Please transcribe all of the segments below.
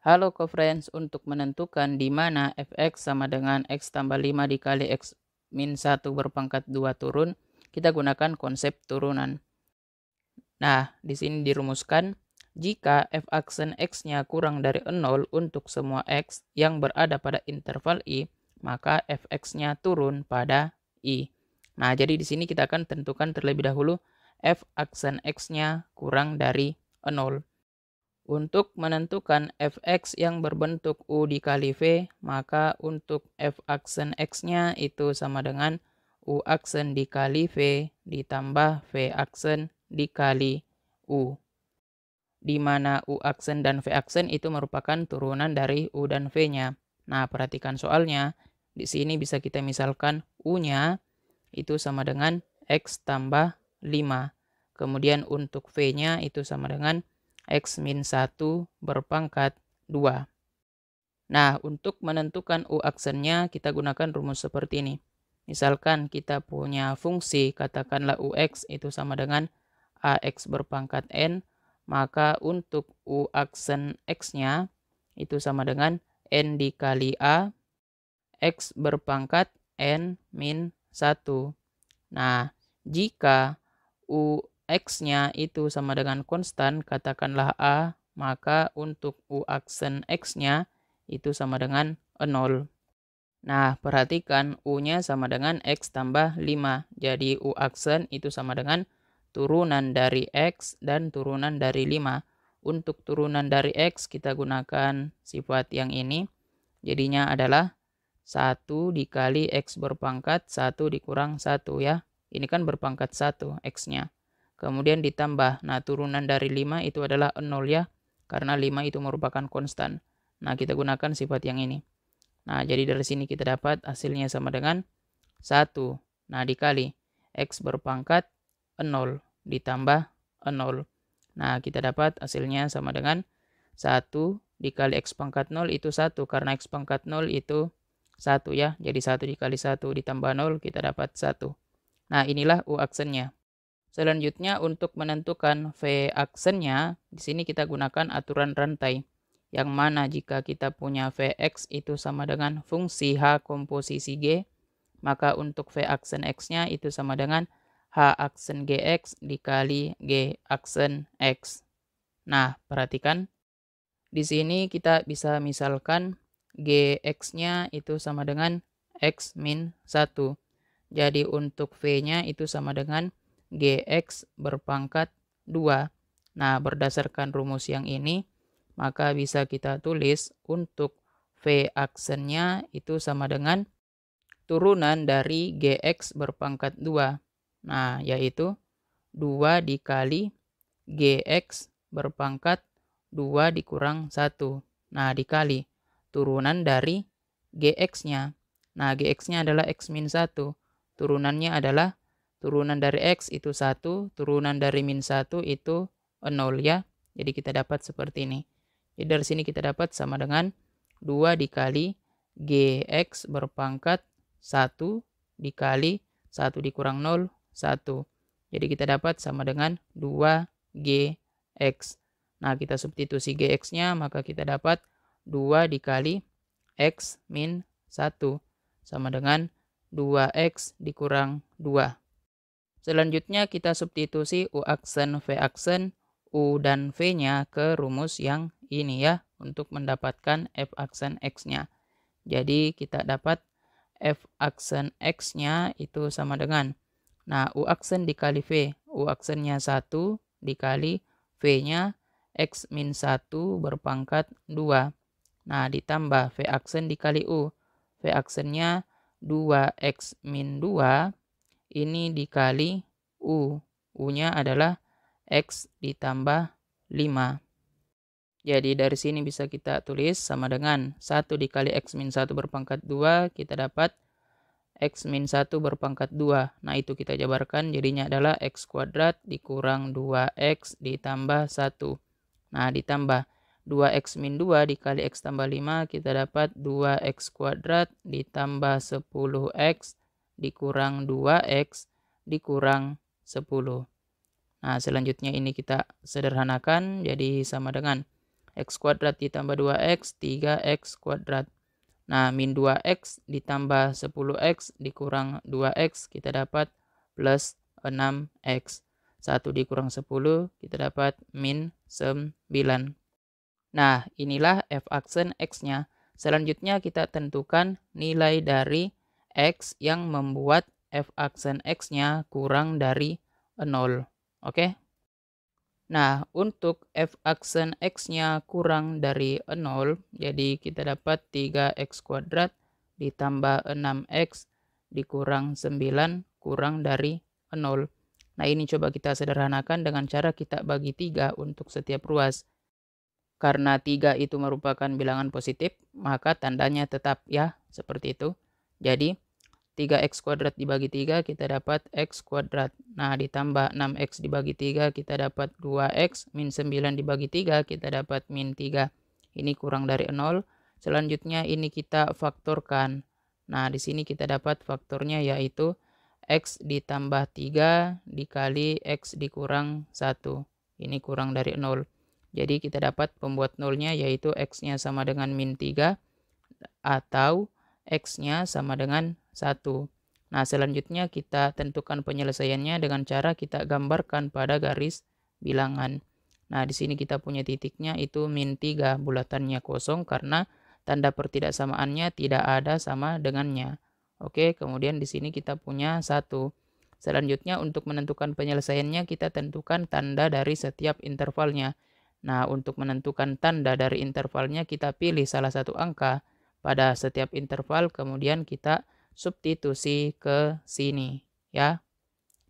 Halo friends. untuk menentukan di mana fx sama dengan x tambah 5 dikali x min 1 berpangkat 2 turun, kita gunakan konsep turunan. Nah, di sini dirumuskan, jika f aksen x-nya kurang dari 0 untuk semua x yang berada pada interval i, maka fx-nya turun pada i. Nah, jadi di sini kita akan tentukan terlebih dahulu f aksen x-nya kurang dari 0. Untuk menentukan fx yang berbentuk U dikali V, maka untuk f aksen x-nya itu sama dengan U aksen dikali V ditambah V aksen dikali U. Di mana U aksen dan V aksen itu merupakan turunan dari U dan V-nya. Nah, perhatikan soalnya. Di sini bisa kita misalkan U-nya itu sama dengan X tambah 5. Kemudian untuk V-nya itu sama dengan X min 1 berpangkat 2. Nah, untuk menentukan U aksennya kita gunakan rumus seperti ini. Misalkan kita punya fungsi, katakanlah UX itu sama dengan AX berpangkat N, maka untuk U aksen X-nya itu sama dengan N dikali A, X berpangkat N min 1. Nah, jika U X-nya itu sama dengan konstan, katakanlah A, maka untuk U aksen X-nya itu sama dengan 0. Nah, perhatikan U-nya sama dengan X tambah 5. Jadi U aksen itu sama dengan turunan dari X dan turunan dari 5. Untuk turunan dari X kita gunakan sifat yang ini. Jadinya adalah 1 dikali X berpangkat 1 dikurang 1 ya. Ini kan berpangkat 1 X-nya kemudian ditambah. Nah, turunan dari 5 itu adalah 0 ya, karena 5 itu merupakan konstan. Nah, kita gunakan sifat yang ini. Nah, jadi dari sini kita dapat hasilnya sama dengan 1. Nah, dikali X berpangkat 0 ditambah 0. Nah, kita dapat hasilnya sama dengan 1 dikali X pangkat 0 itu 1, karena X pangkat 0 itu 1 ya. Jadi 1 dikali 1 ditambah 0, kita dapat 1. Nah, inilah U aksennya. Selanjutnya untuk menentukan V aksennya, di sini kita gunakan aturan rantai. Yang mana jika kita punya Vx itu sama dengan fungsi H komposisi G, maka untuk V aksen X-nya itu sama dengan H aksen GX dikali G aksen X. Nah, perhatikan. Di sini kita bisa misalkan GX-nya itu sama dengan X min 1. Jadi untuk V-nya itu sama dengan gx berpangkat 2. Nah, berdasarkan rumus yang ini, maka bisa kita tulis untuk V aksennya itu sama dengan turunan dari gx berpangkat 2. Nah, yaitu 2 dikali gx berpangkat 2 dikurang 1. Nah, dikali turunan dari gx-nya. Nah, gx-nya adalah x-1. Turunannya adalah Turunan dari X itu 1, turunan dari min 1 itu 0 ya. Jadi kita dapat seperti ini. Jadi dari sini kita dapat sama dengan 2 dikali GX berpangkat 1 dikali 1 dikurang 0, 1. Jadi kita dapat sama dengan 2GX. Nah, kita substitusi GX-nya, maka kita dapat 2 dikali X min 1 sama dengan 2X dikurang 2. Selanjutnya kita substitusi U aksen V aksen U dan V-nya ke rumus yang ini ya untuk mendapatkan F aksen X-nya. Jadi kita dapat F aksen X-nya itu sama dengan. Nah, U aksen dikali V. U aksen nya 1 dikali V-nya X min 1 berpangkat 2. Nah, ditambah V aksen dikali U. V aksen nya 2X min 2 ini dikali U. U-nya adalah X ditambah 5. Jadi dari sini bisa kita tulis sama dengan 1 dikali X min 1 berpangkat 2 kita dapat X min 1 berpangkat 2. Nah itu kita jabarkan jadinya adalah X kuadrat dikurang 2X ditambah 1. Nah ditambah 2X min 2 dikali X tambah 5 kita dapat 2X kuadrat ditambah 10X dikurang 2x dikurang 10. Nah, selanjutnya ini kita sederhanakan jadi sama dengan x kuadrat ditambah 2x, 3x kuadrat. Nah, min 2x ditambah 10x dikurang 2x kita dapat plus 6x. 1 dikurang 10 kita dapat min 9. Nah, inilah f aksen x-nya. Selanjutnya kita tentukan nilai dari X yang membuat F aksen X-nya kurang dari 0. Oke? Okay? Nah, untuk F aksen X-nya kurang dari 0, jadi kita dapat 3X kuadrat ditambah 6X dikurang 9 kurang dari 0. Nah, ini coba kita sederhanakan dengan cara kita bagi 3 untuk setiap ruas. Karena 3 itu merupakan bilangan positif, maka tandanya tetap ya, seperti itu. Jadi 3x kuadrat dibagi 3 kita dapat x kuadrat. Nah ditambah 6x dibagi 3 kita dapat 2x, min 9 dibagi 3 kita dapat min 3. Ini kurang dari 0. Selanjutnya ini kita faktorkan. Nah di sini kita dapat faktornya yaitu X ditambah 3 dikali X dikurang 1. Ini kurang dari 0. Jadi kita dapat pembuat nolnya yaitu X-nya sama dengan min 3 atau X-nya sama dengan 1. Nah, selanjutnya kita tentukan penyelesaiannya dengan cara kita gambarkan pada garis bilangan. Nah, di sini kita punya titiknya itu min 3, bulatannya kosong karena tanda pertidaksamaannya tidak ada sama dengannya. Oke, kemudian di sini kita punya 1. Selanjutnya untuk menentukan penyelesaiannya kita tentukan tanda dari setiap intervalnya. Nah, untuk menentukan tanda dari intervalnya kita pilih salah satu angka pada setiap interval kemudian kita substitusi ke sini ya.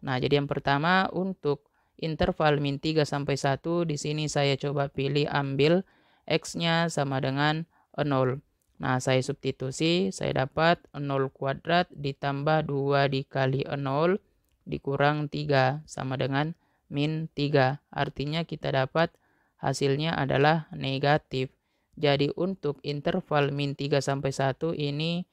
Nah, jadi yang pertama untuk interval min 3 sampai 1 di sini saya coba pilih ambil x-nya sama dengan 0. Nah, saya substitusi, saya dapat 0 kuadrat ditambah 2 dikali 0 dikurang 3 sama dengan min 3. Artinya kita dapat hasilnya adalah negatif. Jadi untuk interval min 3 sampai 1 ini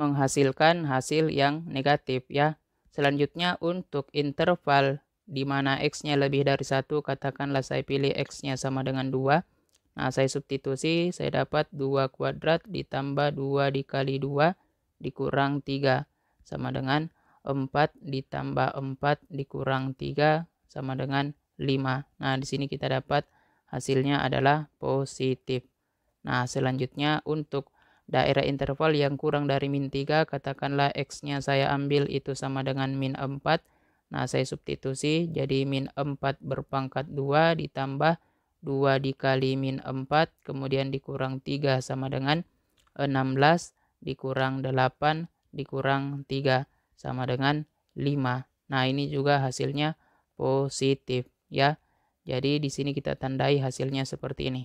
menghasilkan hasil yang negatif ya. Selanjutnya untuk interval di mana x-nya lebih dari 1, katakanlah saya pilih x-nya sama dengan 2. Nah, saya substitusi, saya dapat 2 kuadrat ditambah 2 dikali 2 dikurang 3 sama dengan 4 ditambah 4 dikurang 3 sama dengan 5. Nah, di sini kita dapat hasilnya adalah positif. Nah, selanjutnya untuk daerah interval yang kurang dari min 3, katakanlah X-nya saya ambil itu sama dengan min 4. Nah, saya substitusi, jadi min 4 berpangkat 2 ditambah 2 dikali min 4, kemudian dikurang 3 sama dengan 16, dikurang 8, dikurang 3 sama dengan 5. Nah, ini juga hasilnya positif ya. Jadi di sini kita tandai hasilnya seperti ini.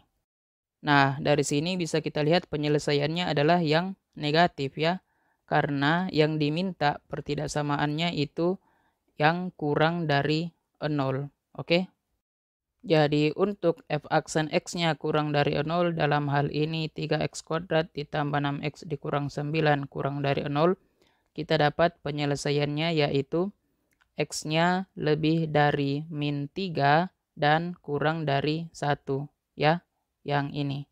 Nah, dari sini bisa kita lihat penyelesaiannya adalah yang negatif ya. Karena yang diminta pertidaksamaannya itu yang kurang dari 0. Oke? Jadi untuk f aksen x-nya kurang dari 0 dalam hal ini 3x kuadrat ditambah 6x dikurang 9 kurang dari 0. Kita dapat penyelesaiannya yaitu x-nya lebih dari min 3 dan kurang dari 1 ya yang ini.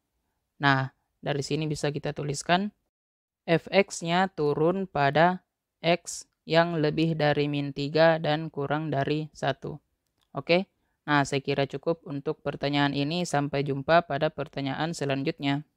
Nah, dari sini bisa kita tuliskan fx-nya turun pada x yang lebih dari min 3 dan kurang dari 1. Oke, nah saya kira cukup untuk pertanyaan ini. Sampai jumpa pada pertanyaan selanjutnya.